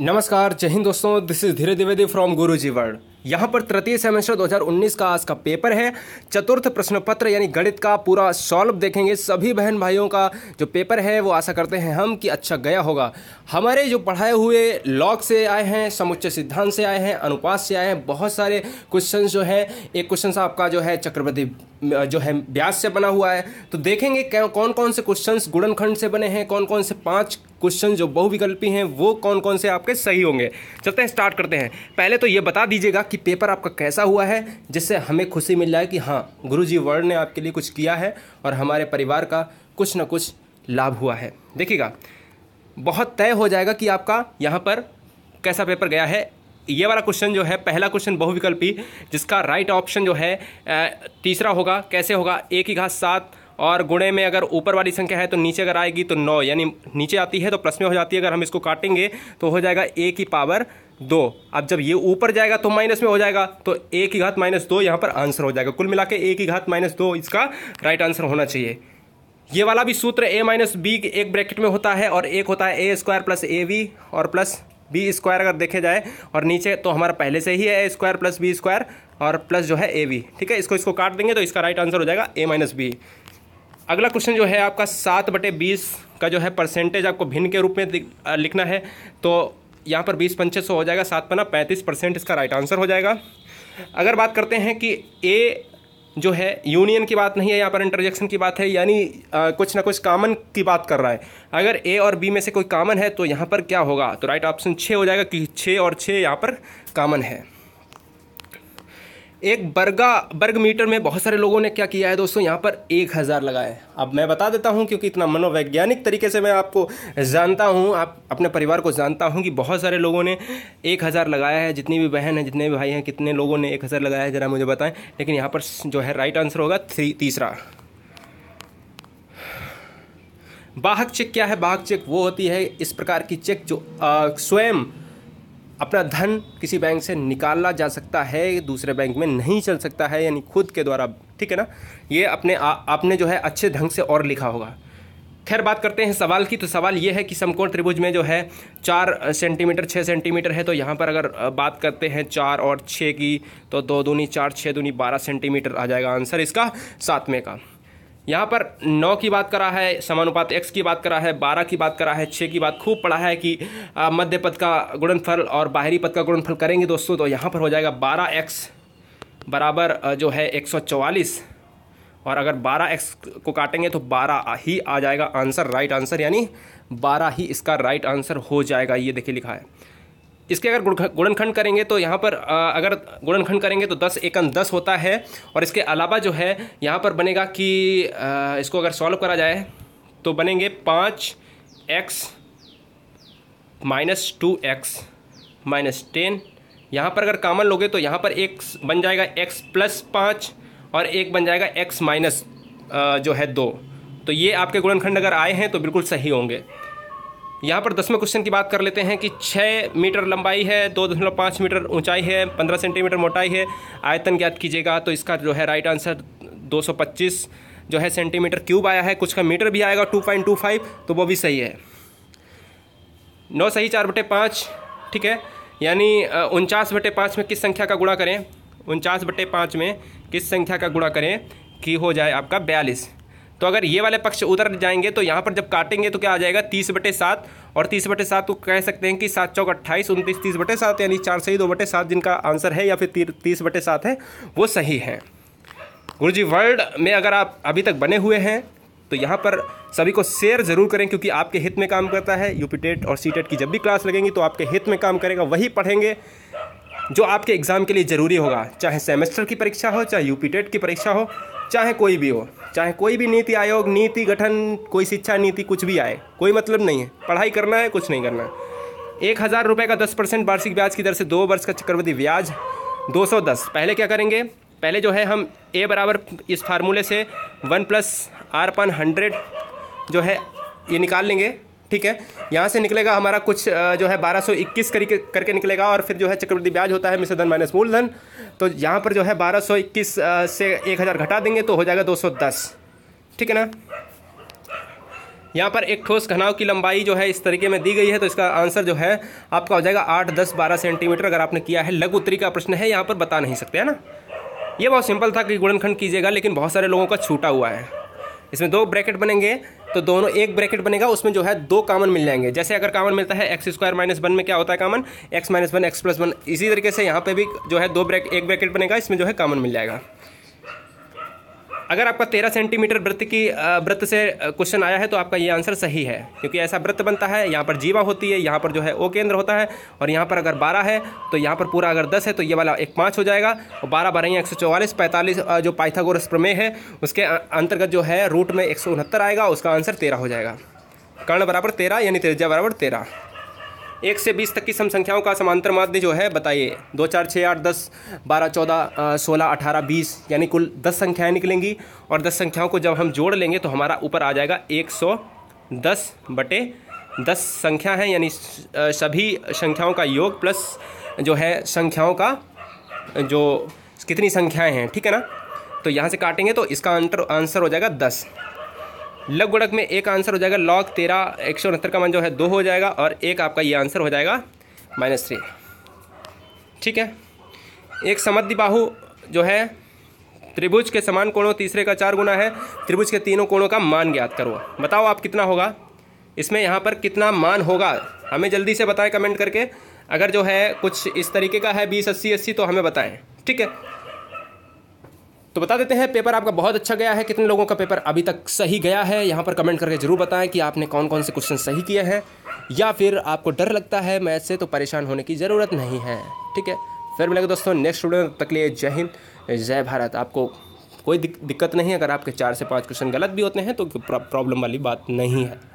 नमस्कार जय हिंद दोस्तों दिस इज धीरे द्विवेदी फ्रॉम गुरु जी वर्ल्ड यहाँ पर तृतीय सेमेस्टर 2019 का आज का पेपर है चतुर्थ प्रश्न पत्र यानी गणित का पूरा सॉल्व देखेंगे सभी बहन भाइयों का जो पेपर है वो आशा करते हैं हम कि अच्छा गया होगा हमारे जो पढ़ाए हुए लॉग से आए हैं समुच्चय सिद्धांत से आए हैं अनुपात से आए हैं बहुत सारे क्वेश्चन जो हैं एक क्वेश्चन आपका जो है चक्रवर्ती जो है ब्याज से बना हुआ है तो देखेंगे कौन कौन से क्वेश्चन गुड़नखंड से बने हैं कौन कौन से पाँच क्वेश्चन जो बहुविकल्पी हैं वो कौन कौन से आपके सही होंगे चलते हैं स्टार्ट करते हैं पहले तो ये बता दीजिएगा कि पेपर आपका कैसा हुआ है जिससे हमें खुशी मिल जाए कि हाँ गुरु जी वर्ण ने आपके लिए कुछ किया है और हमारे परिवार का कुछ ना कुछ लाभ हुआ है देखिएगा बहुत तय हो जाएगा कि आपका यहाँ पर कैसा पेपर गया है ये वाला क्वेश्चन जो है पहला क्वेश्चन बहुविकल्पी जिसका राइट ऑप्शन जो है तीसरा होगा कैसे होगा एक ही घात सात और गुणे में अगर ऊपर वाली संख्या है तो नीचे अगर आएगी तो नौ यानी नीचे आती है तो प्लस में हो जाती है अगर हम इसको काटेंगे तो हो जाएगा ए की पावर दो अब जब ये ऊपर जाएगा तो माइनस में हो जाएगा तो एक की घात माइनस दो यहाँ पर आंसर हो जाएगा कुल मिला के एक की घात माइनस दो इसका राइट आंसर होना चाहिए ये वाला भी सूत्र ए माइनस बी एक ब्रैकेट में होता है और एक होता है A square plus A V और प्लस बी स्क्वायर अगर देखे जाए और नीचे तो हमारा पहले से ही है A square plus B square और प्लस जो है ए बी ठीक है इसको इसको काट देंगे तो इसका राइट आंसर हो जाएगा ए माइनस बी अगला क्वेश्चन जो है आपका सात बटे बीस का जो है परसेंटेज आपको भिन्न के रूप में लिखना है तो यहाँ पर बीस पंचे सौ हो जाएगा सात पना पैंतीस परसेंट इसका राइट आंसर हो जाएगा अगर बात करते हैं कि ए जो है यूनियन की बात नहीं है यहाँ पर इंटरजेक्शन की बात है यानी कुछ ना कुछ कामन की बात कर रहा है अगर ए और बी में से कोई कामन है तो यहाँ पर क्या होगा तो राइट ऑप्शन छः हो जाएगा क्योंकि छः और छः यहाँ पर कामन है एक बर्गा बर्ग मीटर में बहुत सारे लोगों ने क्या किया है दोस्तों यहाँ पर एक हज़ार लगाया अब मैं बता देता हूँ क्योंकि इतना मनोवैज्ञानिक तरीके से मैं आपको जानता हूँ आप अपने परिवार को जानता हूँ कि बहुत सारे लोगों ने एक हज़ार लगाया है जितनी भी बहन है जितने भी भाई हैं कितने लोगों ने एक हज़ार लगाया है ज़रा मुझे बताएं लेकिन यहाँ पर जो है राइट आंसर होगा थ्री तीसरा बाहक चेक क्या है बाहक चेक वो होती है इस प्रकार की चेक जो स्वयं अपना धन किसी बैंक से निकाला जा सकता है दूसरे बैंक में नहीं चल सकता है यानी खुद के द्वारा ठीक है ना ये अपने आ, आपने जो है अच्छे ढंग से और लिखा होगा खैर बात करते हैं सवाल की तो सवाल ये है कि समकोण त्रिभुज में जो है चार सेंटीमीटर छः सेंटीमीटर है तो यहाँ पर अगर बात करते हैं चार और छः की तो दो दूनी चार छः दूनी बारह सेंटीमीटर आ जाएगा आंसर इसका सातवें का यहाँ पर नौ की बात करा है समानुपात एक्स की बात करा है बारह की बात करा है छः की बात खूब पढ़ा है कि मध्य पद का गुणनफल और बाहरी पद का गुणनफल करेंगे दोस्तों तो यहाँ पर हो जाएगा बारह एक्स बराबर जो है एक सौ चवालीस और अगर बारह एक्स को काटेंगे तो बारह ही आ जाएगा आंसर राइट आंसर यानी बारह ही इसका राइट आंसर हो जाएगा ये देखिए लिखा है इसके अगर गुणनखंड करेंगे तो यहाँ पर अगर गुणनखंड करेंगे तो दस एकम दस होता है और इसके अलावा जो है यहाँ पर बनेगा कि इसको अगर सॉल्व करा जाए तो बनेंगे पाँच X minus two X minus ten यहाँ पर अगर कामन लोगे तो यहाँ पर एक बन जाएगा एक्स प्लस पाँच और एक बन जाएगा एक्स माइनस जो है दो तो ये आपके गुणनखंड अगर आए हैं तो बिल्कुल सही होंगे यहाँ पर दसवें क्वेश्चन की बात कर लेते हैं कि छः मीटर लंबाई है दो दशमलव पाँच मीटर ऊंचाई है पंद्रह सेंटीमीटर मोटाई है आयतन ज्ञात कीजिएगा तो इसका जो है राइट आंसर दो सौ पच्चीस जो है सेंटीमीटर क्यूब आया है कुछ का मीटर भी आएगा टू टू पॉइंट फाइव तो वो भी सही है नौ सही चार बटे पाँच ठीक है यानी उनचास बटे पाँच में किस संख्या का गुणा करें उनचास बटे पाँच में किस संख्या का गुणा करें कि हो जाए आपका बयालीस तो अगर ये वाले पक्ष उधर जाएंगे तो यहाँ पर जब काटेंगे तो क्या आ जाएगा तीस बटे सात और तीस बटे सात को कह सकते हैं कि सात चौक अट्ठाईस उनतीस तीस बटे सात यानी चार सही दो बटे सात जिनका आंसर है या फिर तीस बटे सात है वो सही है गुरु जी वर्ल्ड में अगर आप अभी तक बने हुए हैं तो यहाँ पर सभी को शेयर ज़रूर करें क्योंकि आपके हित में काम करता है यूपी टेट और सी टेट की जब भी क्लास लगेंगी तो आपके हित में काम करेगा वही पढ़ेंगे जो आपके एग्ज़ाम के लिए ज़रूरी होगा चाहे सेमेस्टर की परीक्षा हो चाहे यू टेट की परीक्षा हो चाहे कोई भी हो चाहे कोई भी नीति आयोग नीति गठन कोई शिक्षा नीति कुछ भी आए कोई मतलब नहीं है पढ़ाई करना है कुछ नहीं करना है एक हज़ार रुपये का दस परसेंट वार्षिक ब्याज की दर से दो वर्ष का चक्रवृद्धि ब्याज दो सौ दस पहले क्या करेंगे पहले जो है हम ए बराबर इस फार्मूले से वन प्लस आर पन हंड्रेड जो है ये निकाल लेंगे ठीक है यहाँ से निकलेगा हमारा कुछ जो है 1221 करके करके निकलेगा और फिर जो है चक्रवृद्धि ब्याज होता है मिश्रधन माइनस मूलधन तो यहाँ पर जो है 1221 से 1000 घटा देंगे तो हो जाएगा 210 ठीक है ना यहाँ पर एक ठोस घनाव की लंबाई जो है इस तरीके में दी गई है तो इसका आंसर जो है आपका हो जाएगा आठ दस बारह सेंटीमीटर अगर आपने किया है लघु उत्तरी का प्रश्न है यहाँ पर बता नहीं सकते है ना ये बहुत सिंपल था कि गुणनखंड कीजिएगा लेकिन बहुत सारे लोगों का छूटा हुआ है इसमें दो ब्रैकेट बनेंगे तो दोनों एक ब्रैकेट बनेगा उसमें जो है दो कामन मिल जाएंगे जैसे अगर कामन मिलता है एक्स स्क्वायर माइनस वन में क्या होता है common X minus one X plus one इसी तरीके से यहाँ पे भी जो है दो ब्रैकेट एक ब्रैकेट बनेगा इसमें जो है कामन मिल जाएगा अगर आपका तेरह सेंटीमीटर व्रत की व्रत से क्वेश्चन आया है तो आपका ये आंसर सही है क्योंकि ऐसा व्रत बनता है यहाँ पर जीवा होती है यहाँ पर जो है ओ केंद्र होता है और यहाँ पर अगर बारह है तो यहाँ पर पूरा अगर दस है तो ये वाला एक पाँच हो जाएगा और बारह बारह एक सौ चौवालीस पैंतालीस जो पाइथागोरस प्रमेय है उसके अंतर्गत जो है रूट में एक सौ उनहत्तर आएगा उसका आंसर तेरह हो जाएगा कर्ण बराबर तेरह यानी तेजा बराबर तेरह एक से बीस तक की सम संख्याओं का समांतर माध्य जो है बताइए दो चार छः आठ दस बारह चौदह सोलह अठारह बीस यानी कुल दस संख्याएँ निकलेंगी और दस संख्याओं को जब हम जोड़ लेंगे तो हमारा ऊपर आ जाएगा एक सौ दस बटे दस संख्या हैं यानी सभी संख्याओं का योग प्लस जो है संख्याओं का जो कितनी संख्याएं हैं ठीक है ना तो यहाँ से काटेंगे तो इसका आंसर हो जाएगा दस लग गुड़क में एक आंसर हो जाएगा लॉग तेरह एक सौ उनहत्तर का मान जो है दो हो जाएगा और एक आपका ये आंसर हो जाएगा माइनस थ्री ठीक है एक समद्दी बाहु जो है त्रिभुज के समान कोणों तीसरे का चार गुना है त्रिभुज के तीनों कोणों का मान ज्ञात करो बताओ आप कितना होगा इसमें यहाँ पर कितना मान होगा हमें जल्दी से बताएं कमेंट करके अगर जो है कुछ इस तरीके का है बीस अस्सी अस्सी तो हमें बताएं ठीक है तो बता देते हैं पेपर आपका बहुत अच्छा गया है कितने लोगों का पेपर अभी तक सही गया है यहाँ पर कमेंट करके ज़रूर बताएं कि आपने कौन कौन से क्वेश्चन सही किए हैं या फिर आपको डर लगता है मैथ से तो परेशान होने की ज़रूरत नहीं है ठीक है फिर मिलेंगे दोस्तों नेक्स्ट वीडियो तक लिए जय हिंद जय भारत आपको कोई दिक, दिक्कत नहीं है अगर आपके चार से पाँच क्वेश्चन गलत भी होते हैं तो प्रॉब्लम वाली बात नहीं है